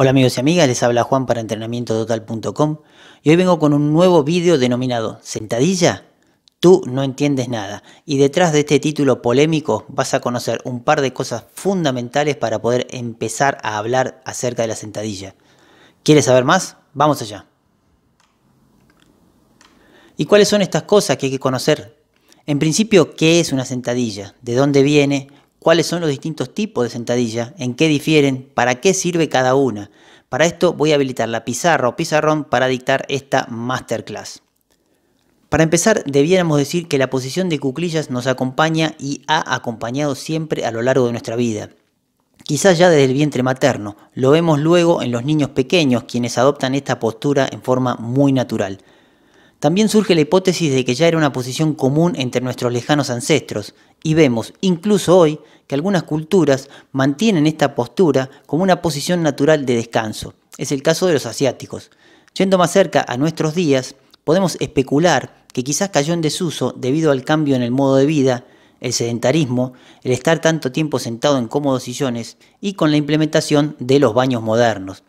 Hola amigos y amigas, les habla Juan para entrenamientototal.com y hoy vengo con un nuevo vídeo denominado Sentadilla, tú no entiendes nada. Y detrás de este título polémico vas a conocer un par de cosas fundamentales para poder empezar a hablar acerca de la sentadilla. ¿Quieres saber más? Vamos allá. ¿Y cuáles son estas cosas que hay que conocer? En principio, ¿qué es una sentadilla? ¿De dónde viene? cuáles son los distintos tipos de sentadilla, en qué difieren, para qué sirve cada una. Para esto voy a habilitar la pizarra o pizarrón para dictar esta masterclass. Para empezar, debiéramos decir que la posición de cuclillas nos acompaña y ha acompañado siempre a lo largo de nuestra vida. Quizás ya desde el vientre materno, lo vemos luego en los niños pequeños quienes adoptan esta postura en forma muy natural. También surge la hipótesis de que ya era una posición común entre nuestros lejanos ancestros, y vemos, incluso hoy, que algunas culturas mantienen esta postura como una posición natural de descanso. Es el caso de los asiáticos. Yendo más cerca a nuestros días, podemos especular que quizás cayó en desuso debido al cambio en el modo de vida, el sedentarismo, el estar tanto tiempo sentado en cómodos sillones y con la implementación de los baños modernos.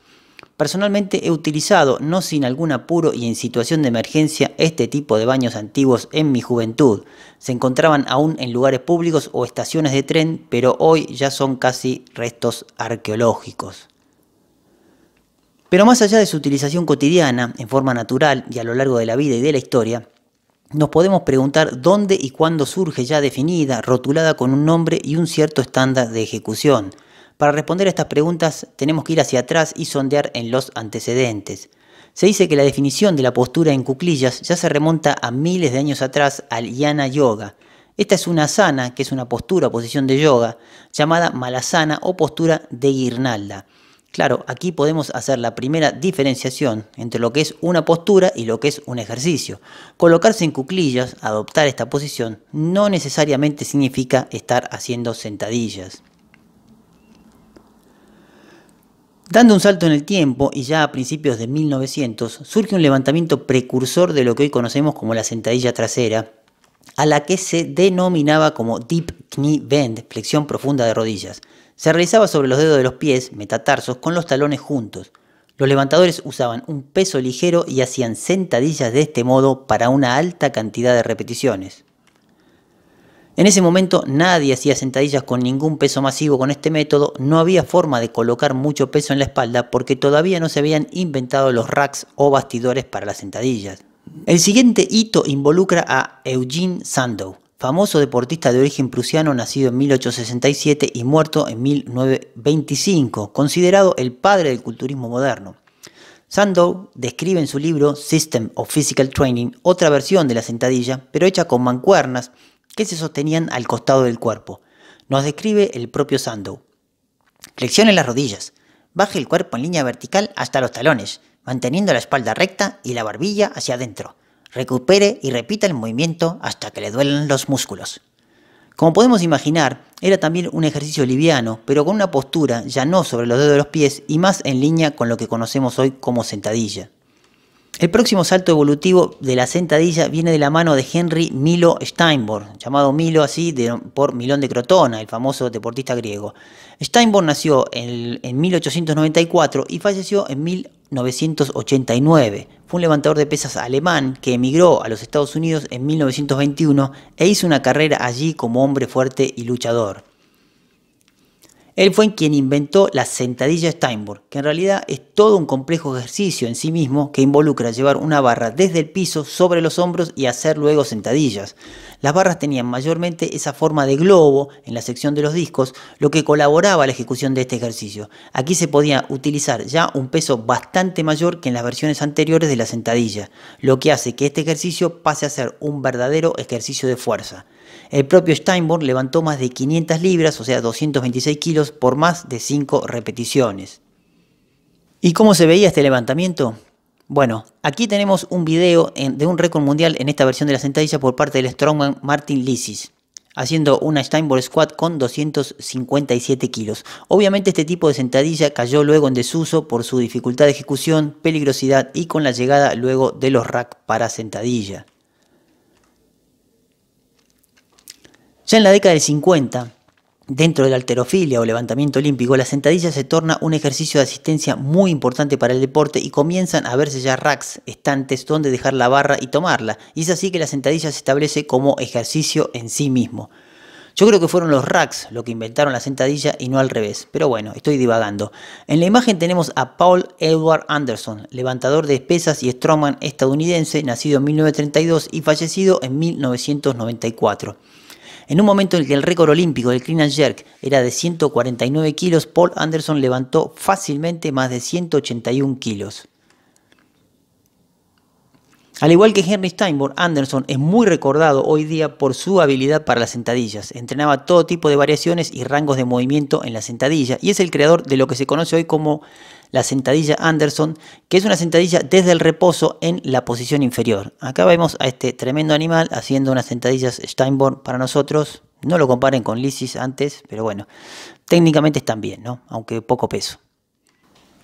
Personalmente he utilizado, no sin algún apuro y en situación de emergencia, este tipo de baños antiguos en mi juventud. Se encontraban aún en lugares públicos o estaciones de tren, pero hoy ya son casi restos arqueológicos. Pero más allá de su utilización cotidiana, en forma natural y a lo largo de la vida y de la historia, nos podemos preguntar dónde y cuándo surge ya definida, rotulada con un nombre y un cierto estándar de ejecución. Para responder a estas preguntas tenemos que ir hacia atrás y sondear en los antecedentes. Se dice que la definición de la postura en cuclillas ya se remonta a miles de años atrás al Yana Yoga. Esta es una sana, que es una postura o posición de yoga, llamada malasana o postura de guirnalda. Claro, aquí podemos hacer la primera diferenciación entre lo que es una postura y lo que es un ejercicio. Colocarse en cuclillas, adoptar esta posición, no necesariamente significa estar haciendo sentadillas. Dando un salto en el tiempo y ya a principios de 1900 surge un levantamiento precursor de lo que hoy conocemos como la sentadilla trasera, a la que se denominaba como Deep Knee Bend, flexión profunda de rodillas. Se realizaba sobre los dedos de los pies, metatarsos, con los talones juntos. Los levantadores usaban un peso ligero y hacían sentadillas de este modo para una alta cantidad de repeticiones. En ese momento nadie hacía sentadillas con ningún peso masivo con este método, no había forma de colocar mucho peso en la espalda porque todavía no se habían inventado los racks o bastidores para las sentadillas. El siguiente hito involucra a Eugene Sandow, famoso deportista de origen prusiano nacido en 1867 y muerto en 1925, considerado el padre del culturismo moderno. Sandow describe en su libro System of Physical Training otra versión de la sentadilla, pero hecha con mancuernas, que se sostenían al costado del cuerpo. Nos describe el propio Sandow. Flexione las rodillas. Baje el cuerpo en línea vertical hasta los talones, manteniendo la espalda recta y la barbilla hacia adentro. Recupere y repita el movimiento hasta que le duelen los músculos. Como podemos imaginar, era también un ejercicio liviano, pero con una postura ya no sobre los dedos de los pies y más en línea con lo que conocemos hoy como sentadilla. El próximo salto evolutivo de la sentadilla viene de la mano de Henry Milo Steinborn, llamado Milo así por Milón de Crotona, el famoso deportista griego. Steinborn nació en 1894 y falleció en 1989. Fue un levantador de pesas alemán que emigró a los Estados Unidos en 1921 e hizo una carrera allí como hombre fuerte y luchador. Él fue quien inventó la sentadilla Steinberg, que en realidad es todo un complejo ejercicio en sí mismo que involucra llevar una barra desde el piso sobre los hombros y hacer luego sentadillas. Las barras tenían mayormente esa forma de globo en la sección de los discos, lo que colaboraba a la ejecución de este ejercicio. Aquí se podía utilizar ya un peso bastante mayor que en las versiones anteriores de la sentadilla, lo que hace que este ejercicio pase a ser un verdadero ejercicio de fuerza. El propio Steinborn levantó más de 500 libras, o sea 226 kilos, por más de 5 repeticiones. ¿Y cómo se veía este levantamiento? Bueno, aquí tenemos un video de un récord mundial en esta versión de la sentadilla por parte del strongman Martin Lisis haciendo una steinborn Squat con 257 kilos. Obviamente este tipo de sentadilla cayó luego en desuso por su dificultad de ejecución, peligrosidad y con la llegada luego de los rack para sentadilla. Ya en la década del 50, Dentro de la alterofilia o levantamiento olímpico, la sentadilla se torna un ejercicio de asistencia muy importante para el deporte y comienzan a verse ya racks, estantes donde dejar la barra y tomarla. Y es así que la sentadilla se establece como ejercicio en sí mismo. Yo creo que fueron los racks lo que inventaron la sentadilla y no al revés, pero bueno, estoy divagando. En la imagen tenemos a Paul Edward Anderson, levantador de espesas y strongman estadounidense, nacido en 1932 y fallecido en 1994. En un momento en el que el récord olímpico del clean and jerk era de 149 kilos, Paul Anderson levantó fácilmente más de 181 kilos. Al igual que Henry Steinborn, Anderson es muy recordado hoy día por su habilidad para las sentadillas. Entrenaba todo tipo de variaciones y rangos de movimiento en la sentadilla y es el creador de lo que se conoce hoy como la sentadilla Anderson, que es una sentadilla desde el reposo en la posición inferior. Acá vemos a este tremendo animal haciendo unas sentadillas Steinborn para nosotros. No lo comparen con Lysis antes, pero bueno, técnicamente están bien, ¿no? Aunque poco peso.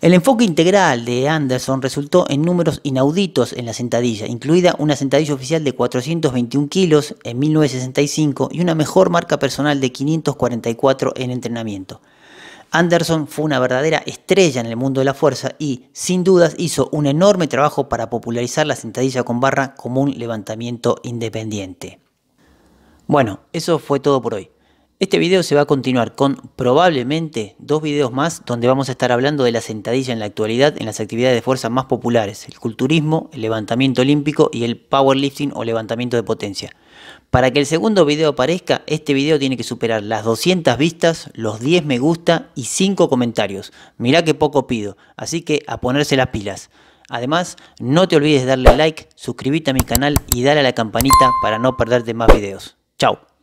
El enfoque integral de Anderson resultó en números inauditos en la sentadilla, incluida una sentadilla oficial de 421 kilos en 1965 y una mejor marca personal de 544 en entrenamiento. Anderson fue una verdadera estrella en el mundo de la fuerza y, sin dudas, hizo un enorme trabajo para popularizar la sentadilla con barra como un levantamiento independiente. Bueno, eso fue todo por hoy. Este video se va a continuar con probablemente dos videos más donde vamos a estar hablando de la sentadilla en la actualidad en las actividades de fuerza más populares, el culturismo, el levantamiento olímpico y el powerlifting o levantamiento de potencia. Para que el segundo video aparezca, este video tiene que superar las 200 vistas, los 10 me gusta y 5 comentarios. Mirá que poco pido, así que a ponerse las pilas. Además, no te olvides darle like, suscribirte a mi canal y darle a la campanita para no perderte más videos. Chao.